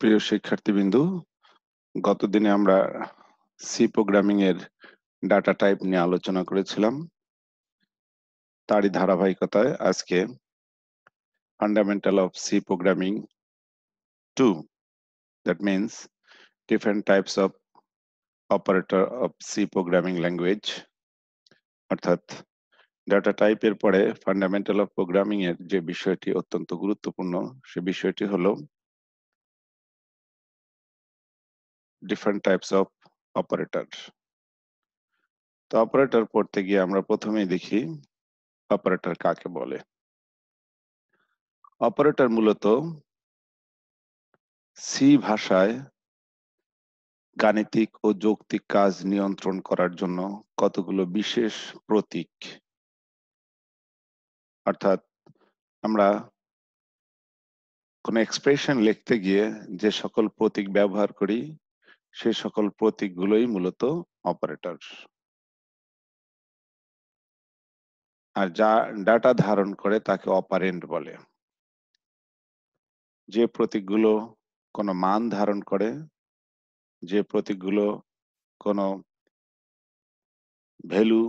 প্রিয় শিক্ষার্থীবৃন্দু গতদিনে আমরা সি প্রোগ্রামিং এর ডাটা টাইপ নিয়ে আলোচনা করেছিলাম তারই ধারাবাহিকতায় আজকে fundamental of C programming to that means different types of operator of C programming language অর্থাৎ ডাটা টাইপের পরে ফান্ডামেন্টাল অফ প্রোগ্রামিং এর যে বিষয়টি অত্যন্ত গুরুত্বপূর্ণ সে বিষয়টি হলো ডিফারেন্ট টাইপস অফ অপারেটর তো অপারেটর পড়তে গিয়ে আমরা প্রথমেই দেখি অপারেটর কাকে বলে অপারেটর মূলত সি ভাষায় গাণিতিক ও যৌক্তিক কাজ নিয়ন্ত্রণ করার জন্য কতগুলো বিশেষ প্রতীক অর্থাৎ আমরা কোনো এক্সপ্রেশন লিখতে গিয়ে যে সকল প্রতীক ব্যবহার করি সে সকল প্রতীকগুলোই মূলত অপারেটর আর যা ডাটা ধারণ করে তাকে অপারেন্ট বলে যে প্রতীকগুলো কোনো মান ধারণ করে যে প্রতীকগুলো কোনো ভ্যালু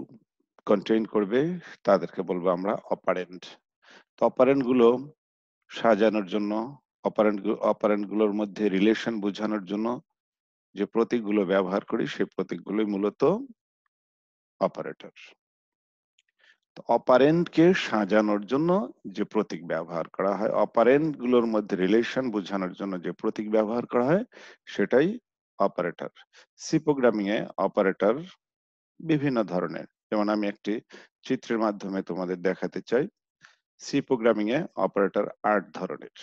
কন্টেন করবে তাদেরকে বলবো আমরা অপারেন্ট তো অপারেন্টগুলো সাজানোর জন্য অপারেন্ট অপারেন্ট গুলোর মধ্যে রিলেশন বোঝানোর জন্য যে প্রতীকগুলো ব্যবহার করি সেই প্রতীকগুলোই মূলত অপারেটর অপারেন্টকে সাজানোর জন্য যে প্রতীক ব্যবহার করা হয় অপারেন্ট গুলোর মধ্যে রিলেশন বোঝানোর জন্য যে প্রতীক ব্যবহার করা হয় সেটাই অপারেটর সি প্রোগ্রামিং এ অপারেটর বিভিন্ন ধরনের যেমন আমি একটি চিত্রের মাধ্যমে তোমাদের দেখাতে চাই সি প্রোগ্রামিং এ অপারেটর আট ধরনের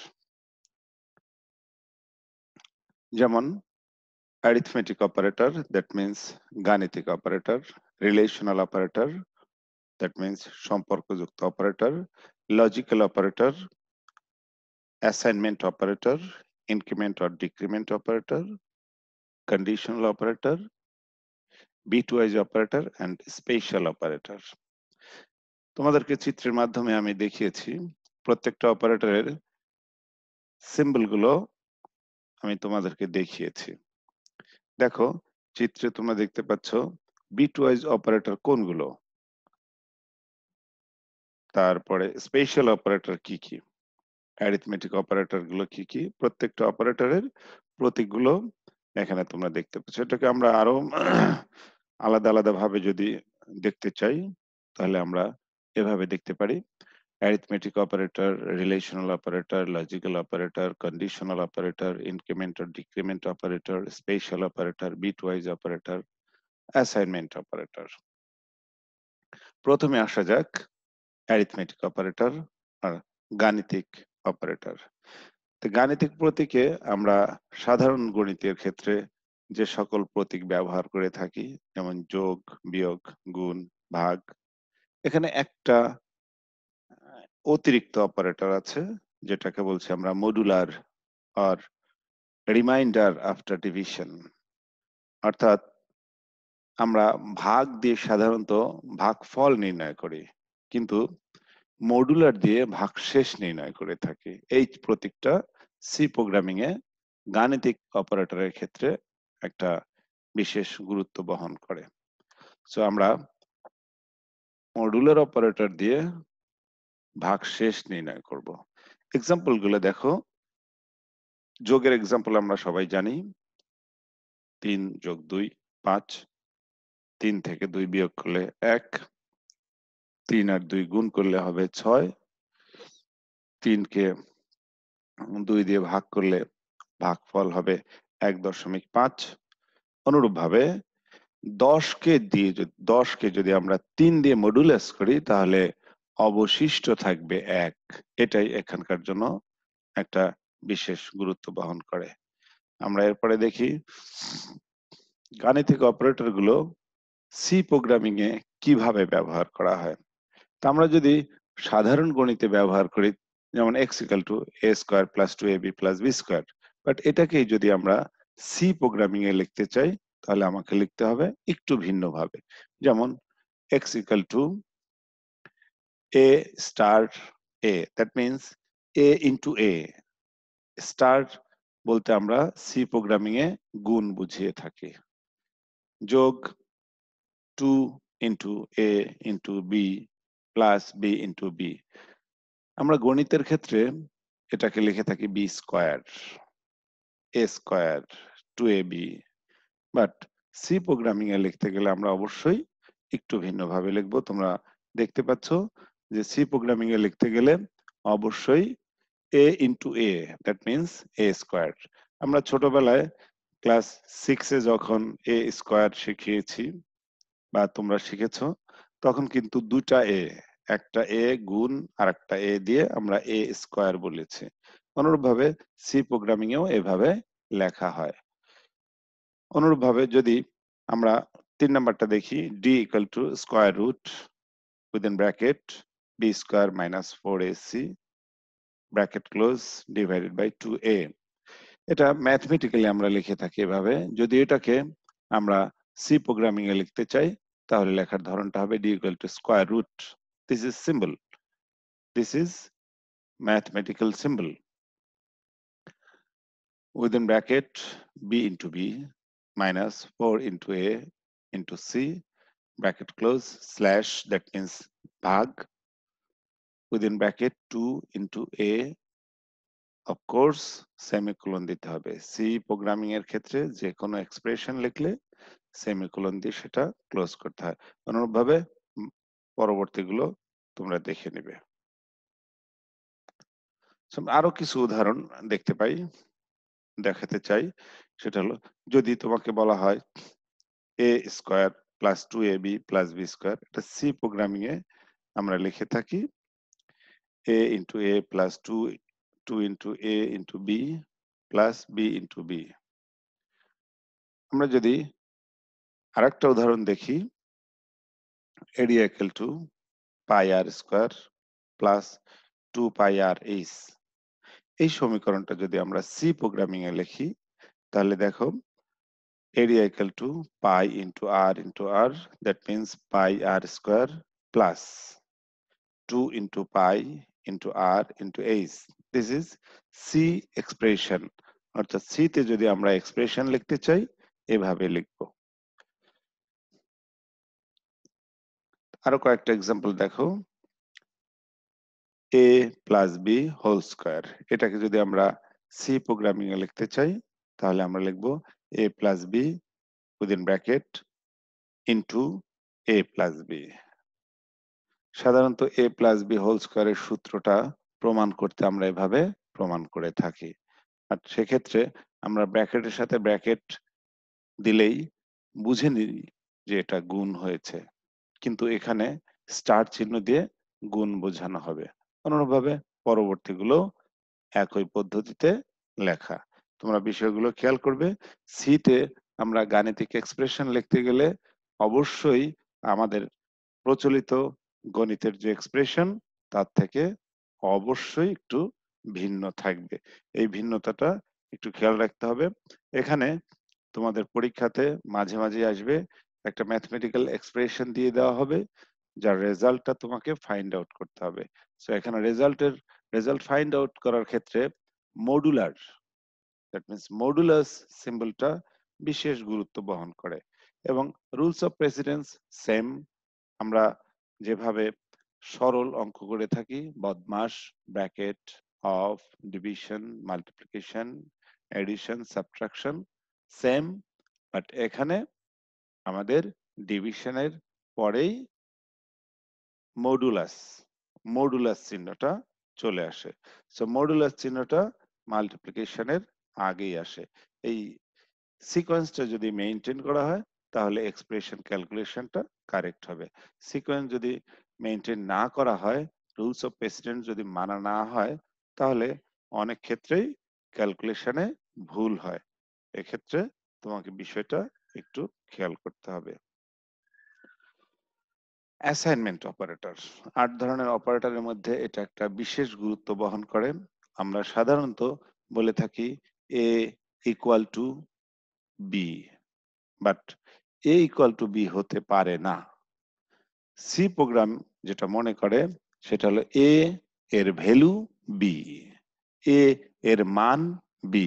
যেমন arithmetic operator, that means ganitic operator, relational operator, that means সম্পর্কযুক্ত operator, logical operator, assignment operator, increment or decrement operator, conditional operator, bitwise operator and special operator. তোমাদেরকে চিত্রের মাধ্যমে আমি দেখিয়েছি প্রত্যেকটা অপারেটরের সিম্বলগুলো আমি তোমাদেরকে দেখিয়েছি দেখো চিত্রে তোমরা দেখতে পাচ্ছ বিট ওয়াইজ অপারেটর কোনগুলো তারপরে স্পেশাল অপারেটর কি কি অ্যারিথমেটিক অপারেটর গুলো কি কি প্রত্যেকটা অপারেটরের প্রতীকগুলো এখানে তোমরা দেখতে পাচ্ছ এটাকে আমরা আরো আলাদা আলাদা ভাবে যদি দেখতে চাই তাহলে আমরা এভাবে দেখতে পারি arithmetic operator, relational operator, logical operator, conditional operator, increment or decrement operator, spatial operator, bitwise operator, assignment operator. প্রথমে আসা যাক অ্যারিথমেটিক অপারেটর আর গাণিতিক অপারেটর তো গাণিতিক প্রতীকে আমরা সাধারণ গণিতের ক্ষেত্রে যে সকল প্রতীক ব্যবহার করে থাকি যেমন যোগ বিয়োগ গুণ ভাগ এখানে একটা অতিরিক্ত অপারেটর আছে যেটাকে বলছি আমরা মডুলার আর রিমাইন্ডার আফটার ডিভিশন অর্থাৎ আমরা ভাগ দিয়ে সাধারণত ভাগ ফল নির্ণয় করি কিন্তু মডুলার দিয়ে ভাগ শেষ নির্ণয় করে থাকি এই প্রতীকটা সি প্রোগ্রামিং এ গাণিতিক অপারেটরের ক্ষেত্রে একটা বিশেষ গুরুত্ব বহন করে সো আমরা মডুলার অপারেটর দিয়ে ভাগ শেষ নির্ণয় করব এক্সাম্পল গুলো দেখো যোগের এক্সাম্পল আমরা সবাই জানি তিন যোগ দুই পাঁচ তিন থেকে দুই বিয়োগ করলে এক তিন আর দুই গুণ করলে হবে ছয় তিনকে দুই দিয়ে ভাগ করলে ভাগফল হবে এক দশমিক পাঁচ অনুরূপভাবে দশকে দিয়ে দশকে যদি আমরা তিন দিয়ে মডুলাস করি তাহলে অবশিষ্ট থাকবে এক এটাই এখানকার জন্য একটা বিশেষ গুরুত্ব বহন করে আমরা এরপরে দেখি গাণিতিক অপারেটর গুলো সি প্রোগ্রামিং এ কিভাবে ব্যবহার করা হয় তা আমরা যদি সাধারণ গণিতে ব্যবহার করি যেমন x equal to a square plus two a b plus b square but এটাকেই যদি আমরা সি প্রোগ্রামিং এ লিখতে চাই তাহলে আমাকে লিখতে হবে একটু ভিন্নভাবে যেমন x equal to A star A. That means A into A. Star বলতে আমরা সি প্রোগ্রামিংয়ে গুণ বুঝিয়ে থাকি যোগ two into a into b plus b into b আমরা গণিতের ক্ষেত্রে এটাকে লিখে থাকি b square a square two a b but C এ লিখতে গেলে আমরা অবশ্যই একটু ভিন্নভাবে লিখবো তোমরা দেখতে পাচ্ছ যে সি প্রোগ্রামিং এ লিখতে গেলে অবশ্যই a into a that means a square আমরা ছোটবেলায় ক্লাস সিক্সে যখন এ স্কোয়ার শিখিয়েছি বা তোমরা শিখেছ তখন কিন্তু দুটা এ একটা এ গুণ আর একটা এ দিয়ে আমরা এ স্কোয়ার বলেছি অনুরূপভাবে সি প্রোগ্রামিং এও এভাবে লেখা হয় অনুরূপভাবে যদি আমরা তিন নাম্বারটা দেখি d equal to square root within bracket b square minus 4ac bracket close divided by two a এটা ম্যাথমেটিক্যালি আমরা লিখে থাকি এভাবে যদি এটাকে আমরা সি প্রোগ্রামিং এ লিখতে চাই তাহলে লেখার ধরনটা হবে d equal to square root this is symbol this is mathematical symbol within bracket b into b minus four into a into c bracket close slash that means ভাগ within bracket 2 into a of course semicolon দিতে হবে C programming এর ক্ষেত্রে যে কোনো expression লিখলে semicolon দিয়ে সেটা ক্লোজ করতে হয় অনুরূপভাবে পরবর্তীগুলো তোমরা দেখে নেবে আরো কিছু উদাহরণ দেখতে পাই দেখাতে চাই সেটা হলো যদি তোমাকে বলা হয় a square plus two a b plus b square এটা সি প্রোগ্রামিং এ আমরা লিখে থাকি a into a plus 2, 2 into a into b plus b into b. আমরা যদি আরেকটা উদাহরণ দেখি area two pi r square plus two pi r এই সমীকরণটা যদি আমরা সি প্রোগ্রামিং এ লিখি তাহলে দেখো area two pi into r into r that means pi r square plus two into pi into r into h this is c expression অর্থাৎ c তে যদি আমরা এক্সপ্রেশন লিখতে চাই এভাবে লিখব আরো কয়েকটা এক্সাম্পল দেখো a plus b whole square এটাকে যদি আমরা সি প্রোগ্রামিং এ লিখতে চাই তাহলে আমরা লিখব a plus b within bracket into a plus b সাধারণত এ প্লাস বি হোল স্কোয়ারের সূত্রটা প্রমাণ করতে আমরা এভাবে প্রমাণ করে থাকি আর সেক্ষেত্রে আমরা ব্র্যাকেটের সাথে ব্র্যাকেট দিলেই বুঝে নিই যে এটা গুণ হয়েছে কিন্তু এখানে স্টার চিহ্ন দিয়ে গুণ বোঝানো হবে অনুরূপভাবে পরবর্তীগুলো একই পদ্ধতিতে লেখা তোমরা বিষয়গুলো খেয়াল করবে সিতে আমরা গাণিতিক এক্সপ্রেশন লিখতে গেলে অবশ্যই আমাদের প্রচলিত গণিতের যে এক্সপ্রেশন তার থেকে অবশ্যই একটু ভিন্ন থাকবে এই ভিন্নতাটা একটু খেয়াল রাখতে হবে এখানে তোমাদের পরীক্ষাতে মাঝে মাঝে আসবে একটা ম্যাথমেটিক্যাল এক্সপ্রেশন দিয়ে দেওয়া হবে যার রেজাল্টটা তোমাকে ফাইন্ড আউট করতে হবে সো এখানে রেজাল্টের রেজাল্ট ফাইন্ড আউট করার ক্ষেত্রে মডুলার দ্যাট মিনস মডুলাস সিম্বলটা বিশেষ গুরুত্ব বহন করে এবং রুলস অফ প্রেসিডেন্স সেম আমরা যেভাবে সরল অঙ্ক করে থাকি BODMAS bracket of division multiplication addition subtraction same but এখানে আমাদের ডিভিশনের পরেই মডুলাস মডুলাস চিহ্নটা চলে আসে সো মডুলাস চিহ্নটা মাল্টিপ্লিকেশনের আগেই আসে এই সিকোয়েন্সটা যদি মেনটেন করা হয় তাহলে এক্সপ্রেশন ক্যালকুলেশনটা কারেক্ট হবে সিকোয়েন্স যদি মেনটেন না করা হয় রুলস অফ প্রেসিডেন্ট যদি মানা না হয় তাহলে অনেক ক্ষেত্রেই ক্যালকুলেশনে ভুল হয় এক্ষেত্রে তোমাকে বিষয়টা একটু খেয়াল করতে হবে অ্যাসাইনমেন্ট অপারেটর আট ধরনের অপারেটরের মধ্যে এটা একটা বিশেষ গুরুত্ব বহন করে আমরা সাধারণত বলে থাকি a equal to b but a equal to b হতে পারে না সি প্রোগ্রাম যেটা মনে করে সেটা হলো এ এর ভ্যালু বি এ এর মান বি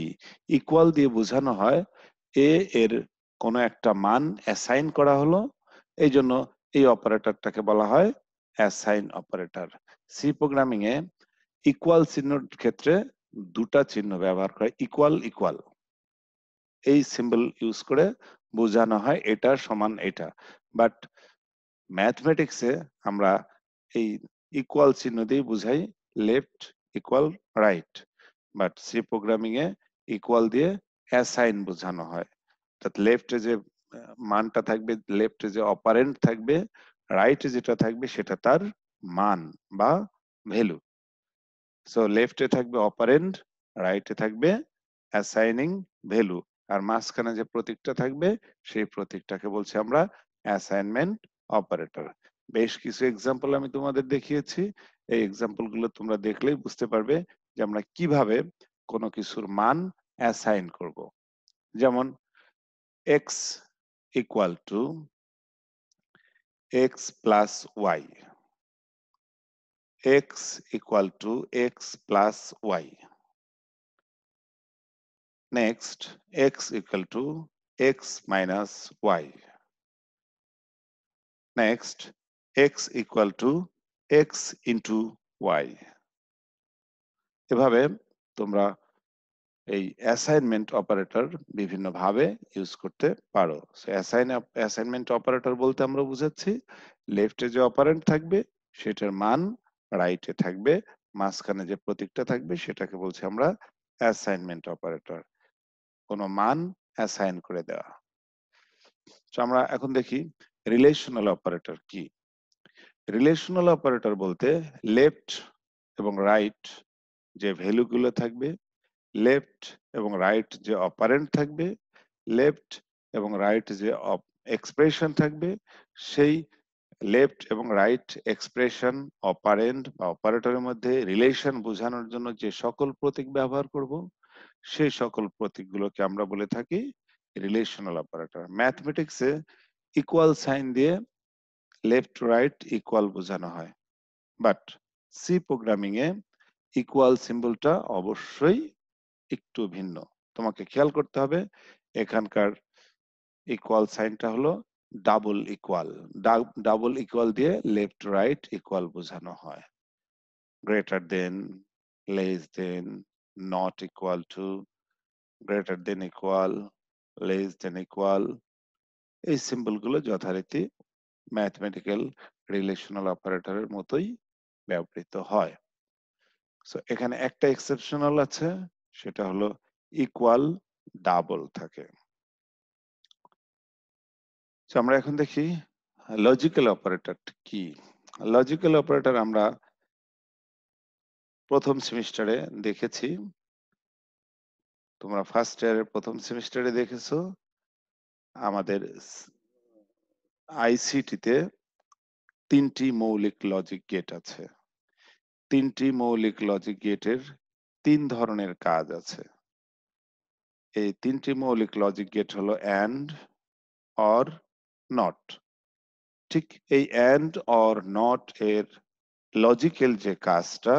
ইকুয়াল দিয়ে বোঝানো হয় এ এর কোন একটা মান অ্যাসাইন করা হলো এই জন্য এই অপারেটরটাকে বলা হয় অ্যাসাইন অপারেটর সি প্রোগ্রামিং এ ইকুয়াল চিহ্ন ক্ষেত্রে দুটা চিহ্ন ব্যবহার করে ইকুয়াল ইকুয়াল এই সিম্বল ইউজ করে বোঝানো হয় এটা সমান এটা বাট ম্যাথমেটিক্সে আমরা এই ইকুয়াল চিহ্ন দিয়ে বুঝাই left equal right but C programming এ ইকুয়াল দিয়ে অ্যাসাইন বোঝানো হয় অর্থাৎ লেফটে যে মানটা থাকবে লেফটে যে অপারেন্ট থাকবে রাইটে যেটা থাকবে সেটা তার মান বা ভ্যালু সো লেফটে থাকবে অপারেন্ট রাইটে থাকবে অ্যাসাইনিং ভ্যালু আর মাঝখানে যে প্রতীকটা থাকবে সেই প্রতীকটাকে বলছি আমরা অ্যাসাইনমেন্ট অপারেটর বেশ কিছু এক্সাম্পল আমি তোমাদের দেখিয়েছি এই এক্সাম্পল গুলো তোমরা দেখলেই বুঝতে পারবে যে আমরা কিভাবে কোনো কিছুর মান অ্যাসাইন করব যেমন x equal to x plus y x equal to x plus y Next, x equal to x minus y. Next, x equal to x into y. এভাবে তোমরা এই অ্যাসাইনমেন্ট অপারেটর বিভিন্নভাবে ইউজ করতে পারো অ্যাসাইন অ্যাসাইনমেন্ট অপারেটর বলতে আমরা বুঝাচ্ছি লেফটে যে অপারেন্ট থাকবে সেটার মান রাইটে থাকবে মাঝখানে যে প্রতীকটা থাকবে সেটাকে বলছি আমরা অ্যাসাইনমেন্ট অপারেটর কোনো মান অ্যাসাইন করে দেওয়া তো আমরা এখন দেখি রিলেশনাল অপারেটর কি রিলেশনাল অপারেটর বলতে লেফট এবং রাইট যে ভ্যালুগুলো থাকবে লেফট এবং রাইট যে অপারেন্ট থাকবে লেফট এবং রাইট যে এক্সপ্রেশন থাকবে সেই লেফট এবং রাইট এক্সপ্রেশন অপারেন্ট বা অপারেটরের মধ্যে রিলেশন বোঝানোর জন্য যে সকল প্রতীক ব্যবহার করব সেই সকল প্রতীকগুলোকে আমরা বলে থাকি রিলেশনাল অপারেটর ম্যাথমেটিক্সে ইকুয়াল সাইন দিয়ে লেফট রাইট ইকুয়াল বোঝানো হয় বাট সি প্রোগ্রামিং এ ইকুয়াল সিম্বলটা অবশ্যই একটু ভিন্ন তোমাকে খেয়াল করতে হবে এখানকার ইকুয়াল সাইনটা হলো ডাবল ইকুয়াল ডাবল ইকুয়াল দিয়ে লেফট রাইট ইকুয়াল বোঝানো হয় greater than less than not equal to, greater than equal, less than equal এই সিম্বলগুলো যথারীতি ম্যাথমেটিক্যাল রিলেশনাল অপারেটরের মতোই ব্যবহৃত হয় সো এখানে একটা এক্সেপশনাল আছে সেটা হলো ইকুয়াল ডাবল থাকে আমরা এখন দেখি লজিক্যাল অপারেটর কি লজিক্যাল অপারেটর আমরা প্রথম সেমিস্টারে দেখেছি তোমরা ফার্স্ট ইয়ারের প্রথম সেমিস্টারে দেখেছো আমাদের আইসিটিতে তিনটি মৌলিক লজিক গেট আছে তিনটি মৌলিক লজিক গেটের তিন ধরনের কাজ আছে এই তিনটি মৌলিক লজিক গেট হলো অ্যান্ড অর নট ঠিক এই অ্যান্ড অর নট এর লজিক্যাল যে কাজটা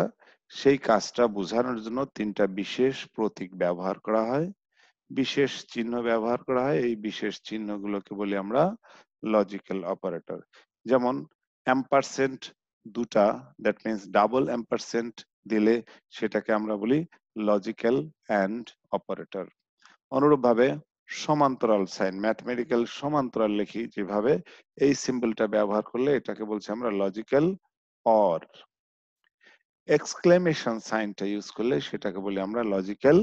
সেই কাজটা বোঝানোর জন্য তিনটা বিশেষ প্রতীক ব্যবহার করা হয় বিশেষ চিহ্ন ব্যবহার করা হয় এই বিশেষ চিহ্নগুলোকে বলি আমরা লজিক্যাল অপারেটর যেমন এম্পারসেন্ট দুটা দ্যাট মিনস ডাবল অ্যাম্পারসেন্ট দিলে সেটাকে আমরা বলি লজিক্যাল অ্যান্ড অপারেটর অনুরূপভাবে সমান্তরাল সাইন ম্যাথমেটিক্যাল সমান্তরাল লিখি যেভাবে এই সিম্বলটা ব্যবহার করলে এটাকে বলছি আমরা লজিক্যাল অর এক্সক্লেমেশন সাইনটা ইউজ করলে সেটাকে বলি আমরা লজিক্যাল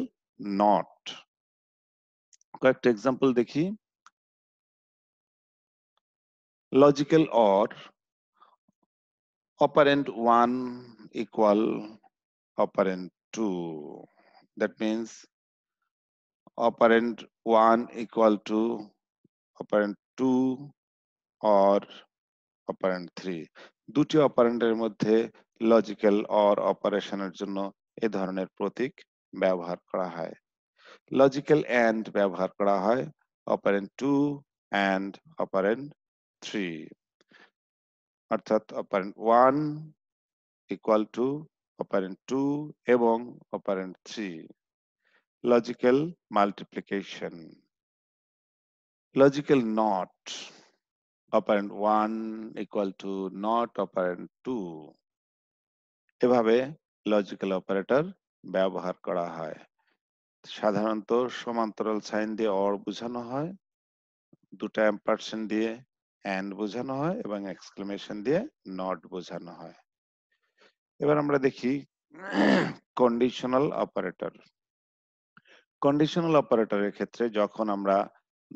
নট কয়েকটা এক্সাম্পল দেখি logical or operand 1 equal operand 2 that means operand 1 equal to operand 2 or operand 3 দুটি অপারেন্ডের মধ্যে লজিক্যাল অর অপারেশনের জন্য এ ধরনের প্রতীক ব্যবহার করা হয় লজিক্যাল অ্যান্ড ব্যবহার করা হয় operand two and operand three অর্থাৎ operand one equal to operand two এবং operand three logical multiplication logical not operand one equal to not operand two এভাবে লজিক্যাল অপারেটর ব্যবহার করা হয় সাধারণত সমান্তরাল সাইন দিয়ে অর বোঝানো হয় দুটা অ্যাম্পারসেন্ট দিয়ে অ্যান্ড বোঝানো হয় এবং এক্সক্লেমেশন দিয়ে নট বোঝানো হয় এবার আমরা দেখি কন্ডিশনাল অপারেটর কন্ডিশনাল অপারেটরের ক্ষেত্রে যখন আমরা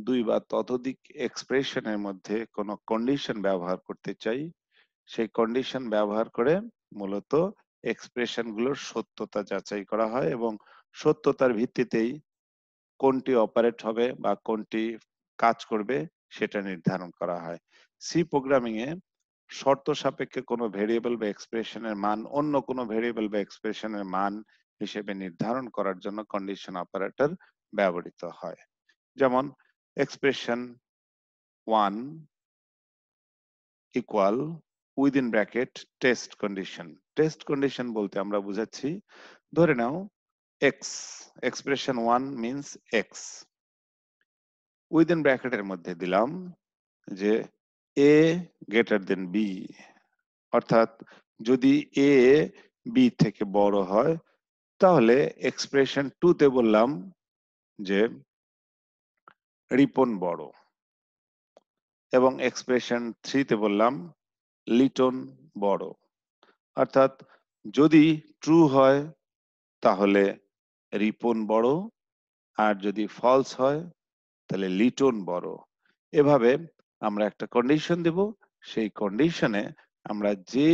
দুই বা ততোধিক এক্সপ্রেশনের মধ্যে কোন কন্ডিশন ব্যবহার করতে চাই সেই কন্ডিশন ব্যবহার করে মূলত এক্সপ্রেশনগুলোর সত্যতা যাচাই করা হয় এবং সত্যতার ভিত্তিতেই কোনটি অপারেট হবে বা কোনটি কাজ করবে সেটা নির্ধারণ করা হয় সি প্রোগ্রামিং এ শর্ত সাপেক্ষে কোনো ভেরিয়েবল বা এক্সপ্রেশনের মান অন্য কোনো ভেরিয়েবল বা এক্সপ্রেশনের মান হিসেবে নির্ধারণ করার জন্য কন্ডিশন অপারেটর ব্যবহৃত হয় যেমন expression one equal within bracket test condition. Test condition বলতে আমরা বুঝাচ্ছি ধরে নাও x expression one means x within bracket এর মধ্যে দিলাম যে a greater than b অর্থাৎ যদি a b থেকে বড় হয় তাহলে expression two তে বললাম যে রিপন বড় এবং এক্সপ্রেশন থ্রিতে বললাম লিটন বড় অর্থাৎ যদি ট্রু হয় তাহলে রিপন বড় আর যদি ফলস হয় তাহলে লিটন বড় এভাবে আমরা একটা কন্ডিশন দেব সেই কন্ডিশনে আমরা যে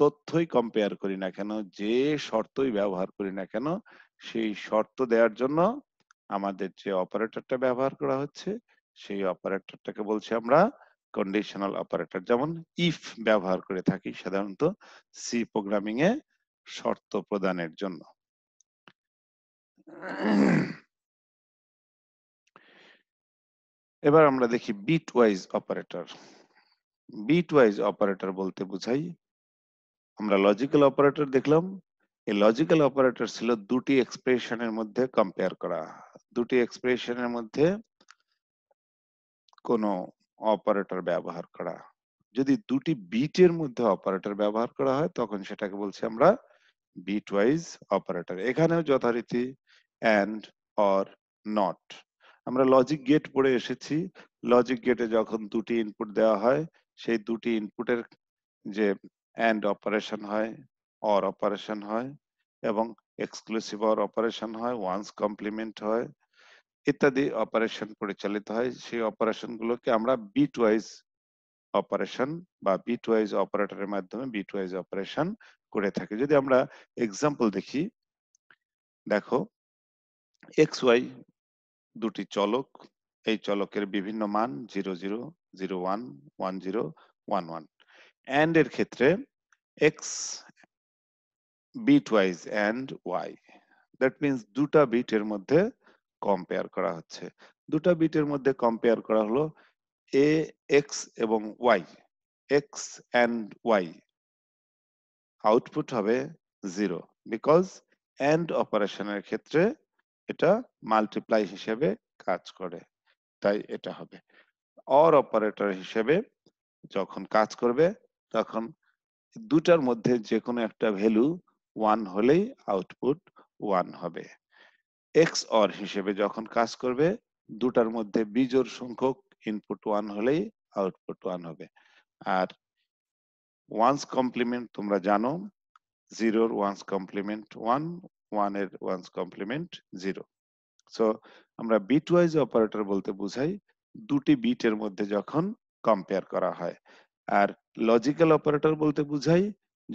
তথ্যই কম্পেয়ার করি না কেন যে শর্তই ব্যবহার করি না কেন সেই শর্ত দেওয়ার জন্য আমাদের যে অপারেটরটা ব্যবহার করা হচ্ছে সেই অপারেটরটাকে বলছি আমরা কন্ডিশনাল অপারেটর যেমন ইফ ব্যবহার করে থাকি সাধারণত সি প্রোগ্রামিং এ শর্ত প্রদানের জন্য এবার আমরা দেখি bitwise operator bitwise operator বলতে বুঝাই আমরা লজিক্যাল অপারেটর দেখলাম এই লজিক্যাল অপারেটর ছিল দুটি এক্সপ্রেশনের মধ্যে কম্পেয়ার করা দুটি এক্সপ্রেশনের মধ্যে কোনো অপারেটর ব্যবহার করা যদি দুটি বিটের মধ্যে অপারেটর ব্যবহার করা হয় তখন সেটাকে বলছি আমরা বিট ওয়াইজ অপারেটর এখানেও যথারীতি অ্যান্ড অর নট আমরা লজিক গেট পড়ে এসেছি লজিক গেটে যখন দুটি ইনপুট দেওয়া হয় সেই দুটি ইনপুটের যে অ্যান্ড অপারেশন হয় অর অপারেশন হয় এবং এক্সক্লুসিভ অর অপারেশন হয় ওয়ান্স কমপ্লিমেন্ট হয় ইত্যাদি অপারেশন পরিচালিত হয় সেই অপারেশন গুলোকে আমরা বিট ওয়াইজ অপারেশন বা বিট ওয়াইজ অপারেটরের মাধ্যমে বিট ওয়াইজ অপারেশন করে থাকি যদি আমরা এক্সাম্পল দেখি দেখো এক্স ওয়াই দুটি চলক এই চলকের বিভিন্ন মান zero zero zero one one zero one one and এর ক্ষেত্রে x bitwise and y that means দুটা বিটের মধ্যে কম্পেয়ার করা হচ্ছে দুটা বিটের মধ্যে কম্পেয়ার করা হলো এ এক্স এবং y x and y output হবে জিরো বিকজ অ্যান্ড অপারেশনের ক্ষেত্রে এটা মাল্টিপ্লাই হিসেবে কাজ করে তাই এটা হবে অর অপারেটর হিসেবে যখন কাজ করবে তখন দুটার মধ্যে যে কোনো একটা ভ্যালু ওয়ান হলেই আউটপুট ওয়ান হবে এক্স অর হিসেবে যখন কাজ করবে দুটার মধ্যে বিজোর সংখ্যক ইনপুট ওয়ান হলেই আউটপুট ওয়ান হবে আর ওয়ান্স কমপ্লিমেন্ট তোমরা জানো জিরোর ওয়ান্স কমপ্লিমেন্ট ওয়ান ওয়ান এর ওয়ান্স কমপ্লিমেন্ট জিরো সো আমরা বিট ওয়াইজ অপারেটর বলতে বুঝাই দুটি বিটের মধ্যে যখন কম্পেয়ার করা হয় আর লজিক্যাল অপারেটর বলতে বুঝাই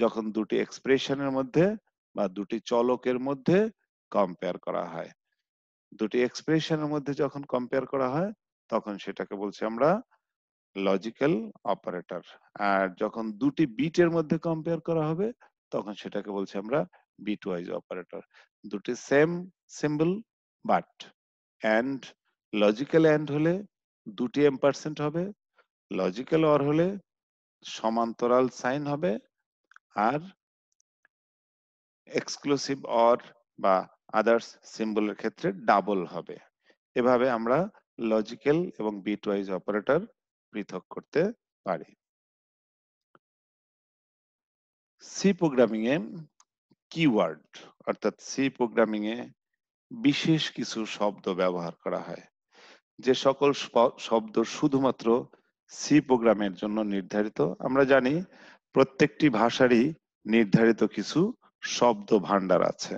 যখন দুটি এক্সপ্রেশনের মধ্যে বা দুটি চলকের মধ্যে কম্পেয়ার করা হয় দুটি এক্সপ্রেশনের মধ্যে যখন কম্পেয়ার করা হয় তখন সেটাকে বলছি আমরা লজিক্যাল অপারেটর আর যখন দুটি বিটের মধ্যে কম্পেয়ার করা হবে তখন সেটাকে বলছি আমরা বিট ওয়াইজ অপারেটর দুটি same symbol but and logical and হলে দুটি এম পার্সেন্ট হবে লজিক্যাল অর হলে সমান্তরাল সাইন হবে আর এক্সক্লুসিভ অর বা আদার্স সিম্বলের ক্ষেত্রে ডাবল হবে এভাবে আমরা লজিক্যাল এবং বিট ওয়াইজ অপারেটর পৃথক করতে পারি সি প্রোগ্রামিং এ কিওয়ার্ড অর্থাৎ সি প্রোগ্রামিং এ বিশেষ কিছু শব্দ ব্যবহার করা হয় যে সকল শব্দ শুধুমাত্র সি প্রোগ্রামের জন্য নির্ধারিত আমরা জানি প্রত্যেকটি ভাষারই নির্ধারিত কিছু শব্দ ভান্ডার আছে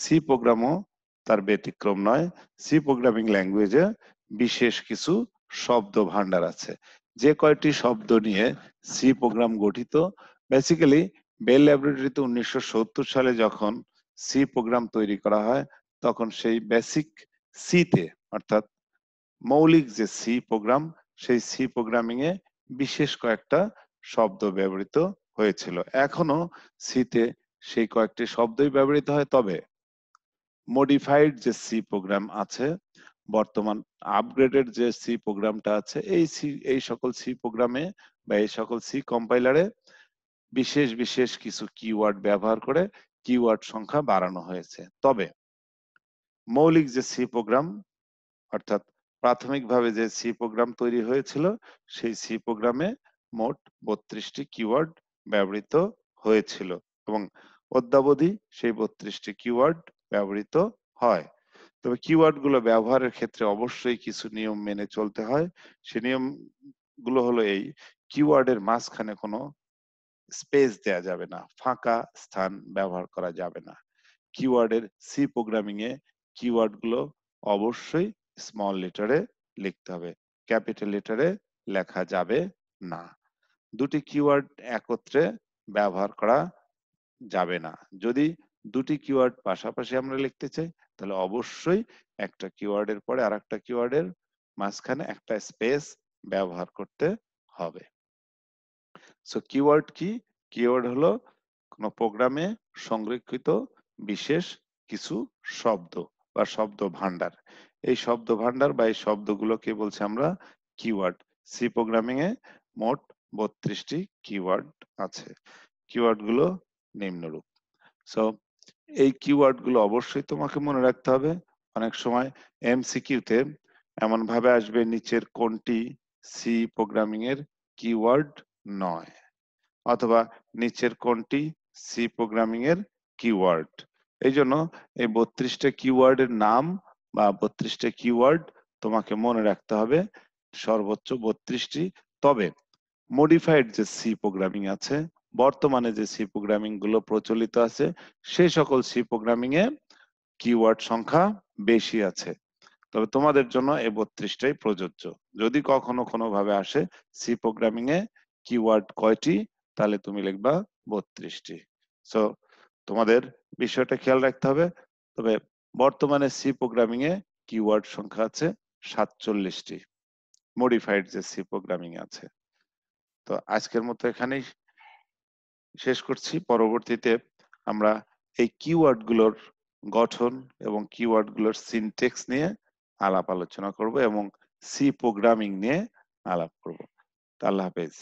সি প্রোগ্রামও তার ব্যতিক্রম নয় সি প্রোগ্রামিং ল্যাঙ্গুয়েজে বিশেষ কিছু শব্দ ভান্ডার আছে যে কয়টি শব্দ নিয়ে সি প্রোগ্রাম গঠিত বেসিক্যালি বেল ল্যাবরেটরিতে উনিশশো সালে যখন সি প্রোগ্রাম তৈরি করা হয় তখন সেই বেসিক সিতে অর্থাৎ মৌলিক যে সি প্রোগ্রাম সেই সি প্রোগ্রামিং এ বিশেষ কয়েকটা শব্দ ব্যবহৃত হয়েছিল এখনো সিতে সেই কয়েকটি শব্দই ব্যবহৃত হয় তবে মডিফাইড যে সি প্রোগ্রাম আছে বর্তমান আপগ্রেডেড যে সি প্রোগ্রামটা আছে এই সি এই সকল সি প্রোগ্রামে বা এই সকল সি কম্পাইলারে বিশেষ বিশেষ কিছু কিওয়ার্ড ব্যবহার করে কিওয়ার্ড সংখ্যা বাড়ানো হয়েছে তবে মৌলিক যে সি প্রোগ্রাম অর্থাৎ প্রাথমিকভাবে যে সি প্রোগ্রাম তৈরি হয়েছিল সেই সি প্রোগ্রামে মোট বত্রিশটি কিওয়ার্ড ব্যবহৃত হয়েছিল এবং অদ্যাবধি সেই বত্রিশটি কিওয়ার্ড ব্যবহৃত হয় তবে কিওয়ার্ড গুলো ব্যবহারের ক্ষেত্রে অবশ্যই কিছু নিয়ম মেনে চলতে হয় সে গুলো হলো এই কিওয়ার্ডের মাঝখানে কোনো স্পেস দেয়া যাবে না ফাঁকা স্থান ব্যবহার করা যাবে না কিওয়ার্ডের সি প্রোগ্রামিং এ কিওয়ার্ডগুলো অবশ্যই স্মল লেটারে লিখতে হবে ক্যাপিটাল লেটারে লেখা যাবে না দুটি কিওয়ার্ড একত্রে ব্যবহার করা যাবে না যদি দুটি কিওয়ার্ড পাশাপাশি আমরা লিখতে চাই তাহলে অবশ্যই একটা কিওয়ার্ডের পরে আর একটা কিওয়ার্ডের মাঝখানে একটা স্পেস ব্যবহার করতে হবে সো কিওয়ার্ড কি কিওয়ার্ড হলো কোন প্রোগ্রামে সংরক্ষিত বিশেষ কিছু শব্দ বা শব্দ ভান্ডার এই শব্দ ভান্ডার বা এই শব্দগুলোকে বলছি আমরা কিওয়ার্ড সি প্রোগ্রামিং এ মোট বত্রিশটি কিওয়ার্ড আছে কিওয়ার্ড গুলো নিম্নরূপ সো এই কিওয়ার্ড গুলো অবশ্যই তোমাকে মনে রাখতে হবে অনেক সময় তে এমন ভাবে আসবে নিচের কোনটি সি প্রোগ্রামিং এর কিওয়ার্ড নয় অথবা নিচের কোনটি সি প্রোগ্রামিং এর কিওয়ার্ড এই জন্য এই বত্রিশটা কিওয়ার্ডের নাম বা বত্রিশটা কিওয়ার্ড তোমাকে মনে রাখতে হবে সর্বোচ্চ বত্রিশটি তবে মডিফাইড যে সি প্রোগ্রামিং আছে বর্তমানে যে সি প্রোগ্রামিং গুলো প্রচলিত আছে সেই সকল সি প্রোগ্রামিং এ কিওয়ার্ড সংখ্যা বেশি আছে তবে তোমাদের জন্য এই বত্রিশটাই প্রযোজ্য যদি কখনো কোনো ভাবে আসে সি প্রোগ্রামিং এ কিওয়ার্ড কয়টি তাহলে তুমি লিখবা বত্রিশটি সো তোমাদের বিষয়টা খেয়াল রাখতে হবে তবে বর্তমানে সি প্রোগ্রামিং এ কিওয়ার্ড সংখ্যা আছে সাতচল্লিশটি মডিফাইড যে সি প্রোগ্রামিং আছে তো আজকের মতো এখানেই শেষ করছি পরবর্তীতে আমরা এই কিওয়ার্ড গুলোর গঠন এবং কিওয়ার্ড গুলোর সিনটেক্স নিয়ে আলাপ আলোচনা করব এবং সি প্রোগ্রামিং নিয়ে আলাপ করব আল্লাহ হাফেজ